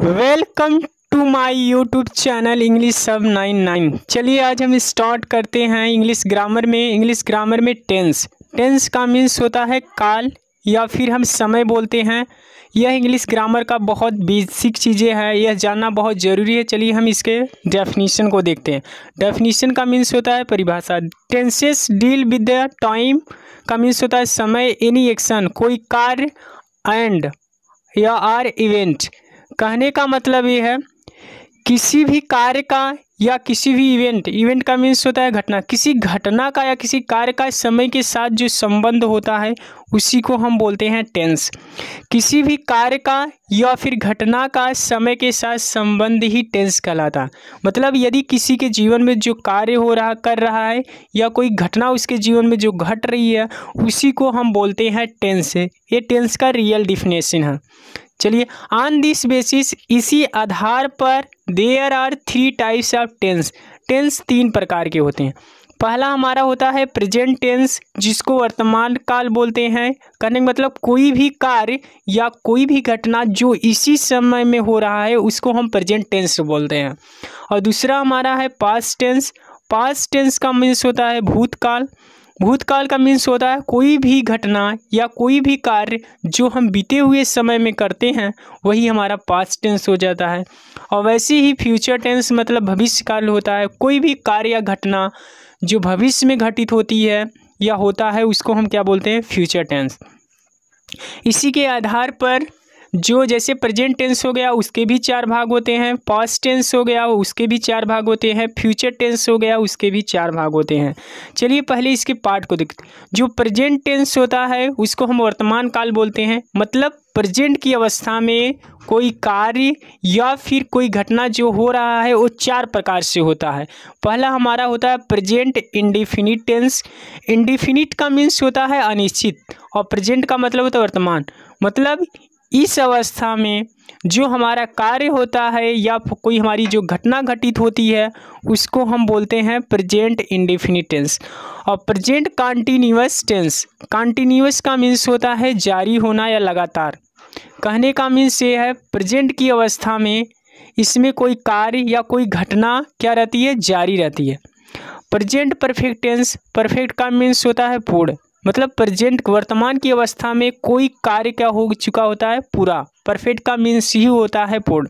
welcome to my YouTube channel English सब nine nine चलिए आज हम स्टार्ट करते हैं इंग्लिश ग्रामर में इंग्लिश ग्रामर में टेंस टेंस का मीन्स होता है काल या फिर हम समय बोलते हैं यह इंग्लिश ग्रामर का बहुत बेसिक चीज़ें है यह जानना बहुत ज़रूरी है चलिए हम इसके डेफिनेशन को देखते हैं डेफिनेशन का मीन्स होता है परिभाषा tenses deal with the time का मीन्स होता है समय एनी एक्शन कोई कार्य एंड या आर इवेंट कहने का मतलब ये है किसी भी कार्य का या किसी भी इवेंट इवेंट का मीन्स होता है घटना किसी घटना का या किसी कार्य का समय के साथ जो संबंध होता है उसी को हम बोलते हैं टेंस किसी भी कार्य का या फिर घटना का समय के साथ संबंध ही टेंस कहलाता मतलब यदि किसी के जीवन में जो कार्य हो रहा कर रहा है या कोई घटना उसके जीवन में जो घट रही है उसी को हम बोलते हैं टेंस ये टेंस का रियल डिफिनेशन है चलिए ऑन दिस बेसिस इसी आधार पर there are three types of tense tense तीन प्रकार के होते हैं पहला हमारा होता है प्रेजेंट टेंस जिसको वर्तमान काल बोलते हैं करने का मतलब कोई भी कार्य या कोई भी घटना जो इसी समय में हो रहा है उसको हम प्रेजेंट टेंस बोलते हैं और दूसरा हमारा है पास्ट टेंस पास्ट टेंस का मीन्स होता है भूतकाल भूतकाल का मीन्स होता है कोई भी घटना या कोई भी कार्य जो हम बीते हुए समय में करते हैं वही हमारा पास्ट टेंस हो जाता है और वैसे ही फ्यूचर टेंस मतलब भविष्यकाल होता है कोई भी कार्य या घटना जो भविष्य में घटित होती है या होता है उसको हम क्या बोलते हैं फ्यूचर टेंस इसी के आधार पर जो जैसे प्रेजेंट टेंस हो गया उसके भी चार भाग होते हैं पास्ट टेंस हो गया उसके भी चार भाग होते हैं फ्यूचर टेंस हो गया उसके भी चार भाग होते हैं चलिए पहले इसके पार्ट को देखते जो प्रेजेंट टेंस होता है उसको हम वर्तमान काल बोलते हैं मतलब प्रेजेंट की अवस्था में कोई कार्य या फिर कोई घटना जो हो रहा है वो चार प्रकार से होता है पहला हमारा होता है प्रेजेंट इंडिफिनिट टेंस इंडिफिनिट का मीन्स होता है अनिश्चित और प्रेजेंट का मतलब होता है वर्तमान मतलब इस अवस्था में जो हमारा कार्य होता है या कोई हमारी जो घटना घटित होती है उसको हम बोलते हैं प्रेजेंट इंडिफिनिट टेंस और प्रेजेंट कॉन्टीन्यूस टेंस कॉन्टीन्यूस का मीन्स होता है जारी होना या लगातार कहने का मीन्स ये है प्रेजेंट की अवस्था में इसमें कोई कार्य या कोई घटना क्या रहती है जारी रहती है प्रेजेंट परफेक्ट टेंस परफेक्ट का मीन्स होता है पूर्ण मतलब प्रेजेंट वर्तमान की अवस्था में कोई कार्य क्या हो चुका होता है पूरा परफेक्ट का मीन्स ही होता है पूर्ण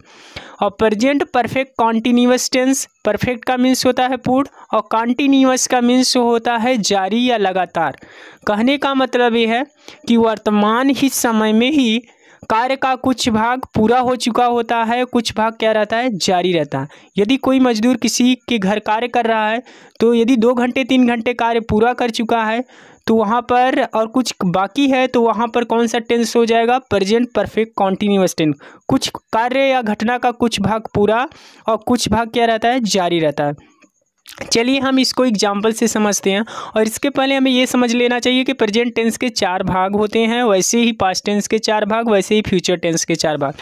और present perfect continuous tense perfect का मीन्स होता है पूर्ण और कॉन्टीन्यूअस का मीन्स होता है जारी या लगातार कहने का मतलब ये है कि वर्तमान ही समय में ही कार्य का कुछ भाग पूरा हो चुका होता है कुछ भाग क्या रहता है जारी रहता है यदि कोई मजदूर किसी के घर कार्य कर रहा है तो यदि दो घंटे तीन घंटे कार्य पूरा कर चुका है तो वहाँ पर और कुछ बाकी है तो वहाँ पर कौन सा टेंस हो जाएगा प्रेजेंट परफेक्ट कॉन्टिन्यूस टेंस कुछ कार्य या घटना का कुछ भाग पूरा और कुछ भाग क्या रहता है जारी रहता है चलिए हम इसको एग्जाम्पल से समझते हैं और इसके पहले हमें यह समझ लेना चाहिए कि प्रेजेंट टेंस के चार भाग होते हैं वैसे ही पास्ट टेंस के चार भाग वैसे ही फ्यूचर टेंस के चार भाग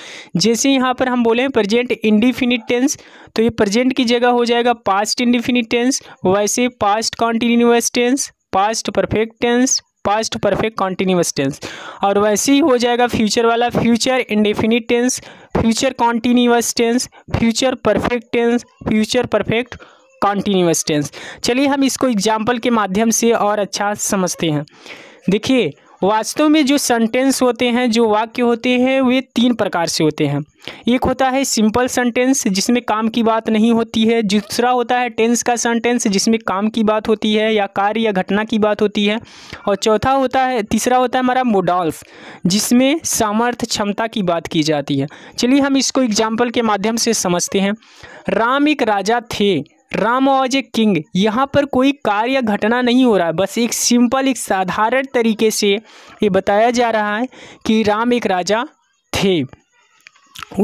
जैसे यहाँ पर हम बोले प्रेजेंट इंडिफिनिट टेंस तो ये प्रेजेंट की जगह हो जाएगा पास्ट इंडिफिनिट टेंस वैसे past continuous tense past perfect tense past perfect continuous tense और वैसे ही हो जाएगा फ्यूचर वाला future indefinite tense future continuous tense future perfect tense future perfect continuous tense चलिए हम इसको एग्जाम्पल के माध्यम से और अच्छा समझते हैं देखिए वास्तव में जो सेंटेंस होते हैं जो वाक्य होते हैं वे तीन प्रकार से होते हैं एक होता है सिंपल सेंटेंस जिसमें काम की बात नहीं होती है दूसरा होता है टेंस का सेंटेंस जिसमें काम की बात होती है या कार्य या घटना की बात होती है और चौथा होता है तीसरा होता है हमारा मोडॉल्फ जिसमें सामर्थ्य क्षमता की बात की जाती है चलिए हम इसको एग्जाम्पल के माध्यम से समझते हैं राम एक राजा थे राम ऑज ए किंग यहाँ पर कोई कार्य घटना नहीं हो रहा है बस एक सिंपल एक साधारण तरीके से ये बताया जा रहा है कि राम एक राजा थे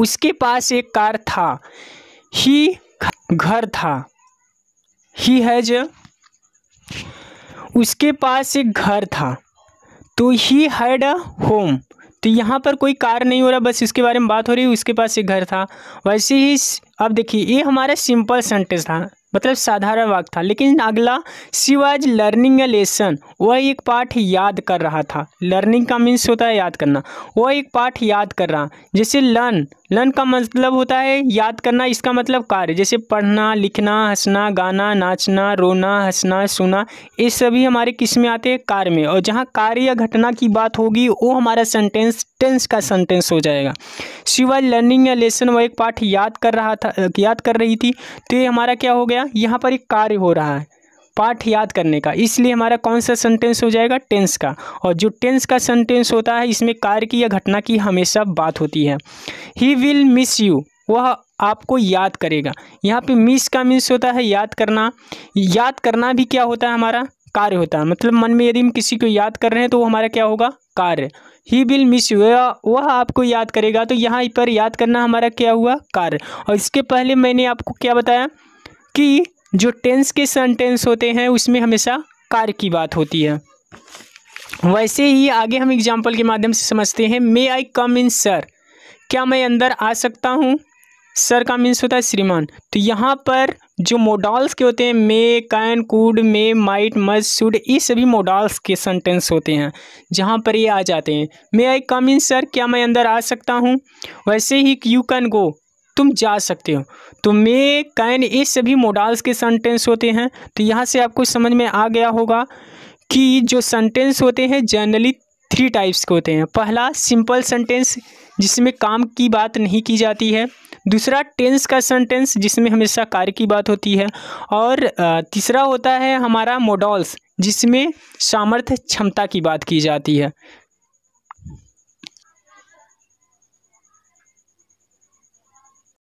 उसके पास एक कार था ही घर था ही हैज उसके पास एक घर था तो ही हैड अ होम तो यहाँ पर कोई कार नहीं हो रहा बस इसके बारे में बात हो रही उसके पास एक घर था वैसे ही अब देखिए ये हमारा सिंपल सेंटेंस था मतलब साधारण वाक्य था लेकिन अगला she was learning a lesson वह एक पाठ याद कर रहा था लर्निंग का मीन्स होता है याद करना वह एक पाठ याद कर रहा जैसे लर्न लर्न का मतलब होता है याद करना इसका मतलब कार्य जैसे पढ़ना लिखना हंसना गाना नाचना रोना हंसना सुना ये सभी हमारे किस में आते हैं कार्य में और जहाँ कार्य या घटना की बात होगी वो हमारा सेंटेंस टेंस का सेंटेंस हो जाएगा सिवाय लर्निंग या लेसन वह एक पाठ याद कर रहा था याद कर रही थी तो ये हमारा क्या हो गया यहाँ पर एक कार्य हो रहा है पाठ याद करने का इसलिए हमारा कौन सा सेंटेंस हो जाएगा टेंस का और जो टेंस का सेंटेंस होता है इसमें कार्य की या घटना की हमेशा बात होती है ही विल मिस यू वह आपको याद करेगा यहाँ पे मिस का मीन्स होता है याद करना याद करना भी क्या होता है हमारा कार्य होता है मतलब मन में यदि हम किसी को याद कर रहे हैं तो वो हमारा क्या होगा कार्य ही विल मिस यू वह आपको याद करेगा तो यहाँ पर याद करना हमारा क्या हुआ कार्य और इसके पहले मैंने आपको क्या बताया कि जो टेंस के सेंटेंस होते हैं उसमें हमेशा कार की बात होती है वैसे ही आगे हम एग्जाम्पल के माध्यम से समझते हैं मे आई कम इन सर क्या मैं अंदर आ सकता हूँ सर का मीन्स होता है श्रीमान तो यहाँ पर जो मोडल्स के होते हैं may can could may might must should ये सभी मोडल्स के सेंटेंस होते हैं जहाँ पर ये आ जाते हैं मे आई कम इन सर क्या मैं अंदर आ सकता हूँ वैसे ही यू कैन गो तुम जा सकते हो तो मे कैन ये सभी मोडाल्स के सेंटेंस होते हैं तो यहाँ से आपको समझ में आ गया होगा कि जो सेंटेंस होते हैं जनरली थ्री टाइप्स के होते हैं पहला सिंपल सेंटेंस जिसमें काम की बात नहीं की जाती है दूसरा टेंस का सेंटेंस जिसमें हमेशा कार्य की बात होती है और तीसरा होता है हमारा मोडल्स जिसमें सामर्थ्य क्षमता की बात की जाती है